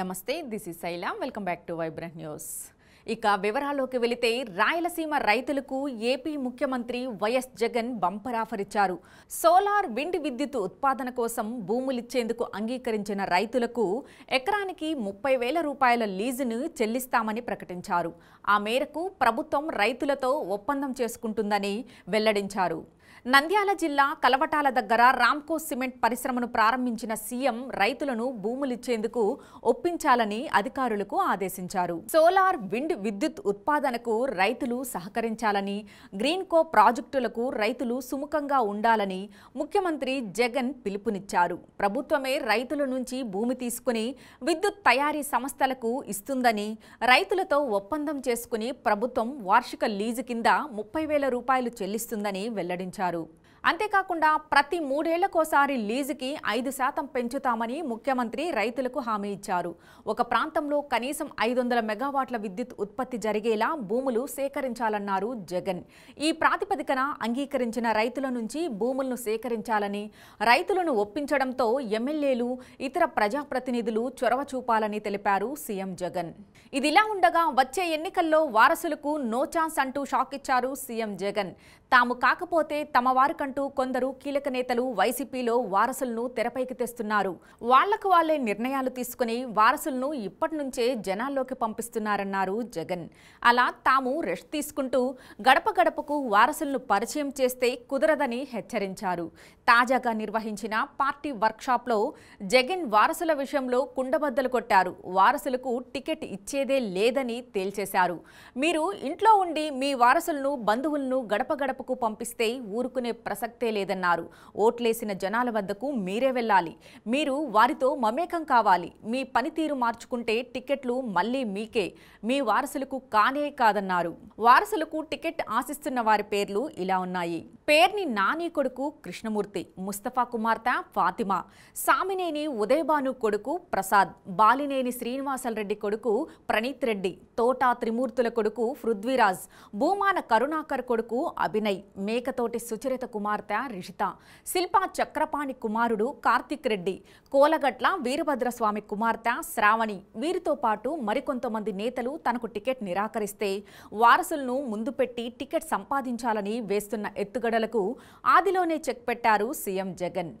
నమస్తే this is Shaila welcome back to vibrant news ఇక వివరాల్లోకి వెళితే రాయలసీమ రైతులకు ఏపీ ముఖ్యమంత్రి వైఎస్ జగన్ బంపర్ ఆఫర్ ఇచ్చారు సోలార్ విండ్ విద్యుత్ ఉత్పాదన కోసం భూములిచ్చేందుకు అంగీకరించిన రైతులకు ఎకరానికి ముప్పై వేల రూపాయల లీజును చెల్లిస్తామని ప్రకటించారు ఆ మేరకు ప్రభుత్వం రైతులతో ఒప్పందం చేసుకుంటుందని వెల్లడించారు నంద్యాల జిల్లా కలవటాల దగ్గర రామ్కో సిమెంట్ పరిశ్రమను ప్రారంభించిన సీఎం రైతులను భూములిచ్చేందుకు ఒప్పించాలని అధికారులకు ఆదేశించారు సోలార్ విండ్ విద్యుత్ ఉత్పాదనకు రైతులు సహకరించాలని గ్రీన్కో ప్రాజెక్టులకు రైతులు సుముఖంగా ఉండాలని ముఖ్యమంత్రి జగన్ పిలుపునిచ్చారు ప్రభుత్వమే రైతుల నుంచి భూమి తీసుకుని విద్యుత్ తయారీ సంస్థలకు ఇస్తుందని రైతులతో ఒప్పందం చేసుకుని ప్రభుత్వం వార్షిక లీజు కింద ముప్పై వేల రూపాయలు చెల్లిస్తుందని వెల్లడించారు నిర్వహించారు అంతేకాకుండా ప్రతి మూడేళ్లకోసారి లీజుకి ఐదు శాతం పెంచుతామని ముఖ్యమంత్రి రైతులకు హామీ ఇచ్చారు ఒక ప్రాంతంలో కనీసం ఐదు వందల మెగావాట్ల విద్యుత్ ఉత్పత్తి జరిగేలా భూములు సేకరించాలన్నారు జగన్ ఈ ప్రాతిపదికన అంగీకరించిన రైతుల నుంచి భూములను సేకరించాలని రైతులను ఒప్పించడంతో ఎమ్మెల్యేలు ఇతర ప్రజాప్రతినిధులు చొరవ చూపాలని తెలిపారు సీఎం జగన్ ఇదిలా ఉండగా వచ్చే ఎన్నికల్లో వారసులకు నో ఛాన్స్ అంటూ షాక్ ఇచ్చారు సీఎం జగన్ తాము కాకపోతే తమ వారికంటూ అంటూ కొందరు కీలక నేతలు వైసీపీలో వారసులను తెరపైకి తెస్తున్నారు వాళ్లకు వాళ్లే నిర్ణయాలు తీసుకుని వారసులను ఇప్పటి నుంచే జనాల్లోకి పంపిస్తున్నారన్నారు జగన్ అలా తాము రెస్ట్ తీసుకుంటూ గడప గడపకు వారసులను పరిచయం చేస్తే కుదరదని హెచ్చరించారు తాజాగా నిర్వహించిన పార్టీ వర్క్షాప్లో జగన్ వారసుల విషయంలో కుండబద్దలు కొట్టారు వారసులకు టికెట్ ఇచ్చేదే లేదని తేల్చేశారు మీరు ఇంట్లో ఉండి మీ వారసులను బంధువులను గడప గడపకు పంపిస్తే ఊరుకునే ప్రశ్న ప్రసక్తే లేదన్నారు ఓట్లేసిన జనాల వద్దకు మీరే వెళ్ళాలి మీరు వారితో మమేకం కావాలి మీ పనితీరు మార్చుకుంటే టికెట్లు మళ్ళీ మీకే మీ వారసులకు కానే కాదన్నారు వారసులకు టికెట్ ఆశిస్తున్న వారి పేర్లు ఇలా ఉన్నాయి పేర్ని నాని కొడుకు కృష్ణమూర్తి ముస్తఫా కుమార్తె ఫాతిమా సామినేని ఉదయభాను కొడుకు ప్రసాద్ బాలినేని రెడ్డి కొడుకు ప్రణీత్ రెడ్డి తోటా త్రిమూర్తుల కొడుకు పృథ్వీరాజ్ భూమాన కరుణాకర్ కొడుకు అభినయ్ మేకతోటి సుచరిత కుమార్ కుమార్తె రిషిత శిల్ప చక్రపాణి కుమారుడు కార్తిక్ రెడ్డి కోలగట్ల వీరభద్రస్వామి కుమార్తె శ్రావణి వీరితో పాటు మరికొంతమంది నేతలు తనకు టికెట్ నిరాకరిస్తే వారసులను ముందు పెట్టి టికెట్ సంపాదించాలని వేస్తున్న ఎత్తుగడలకు ఆదిలోనే చెక్ పెట్టారు సీఎం జగన్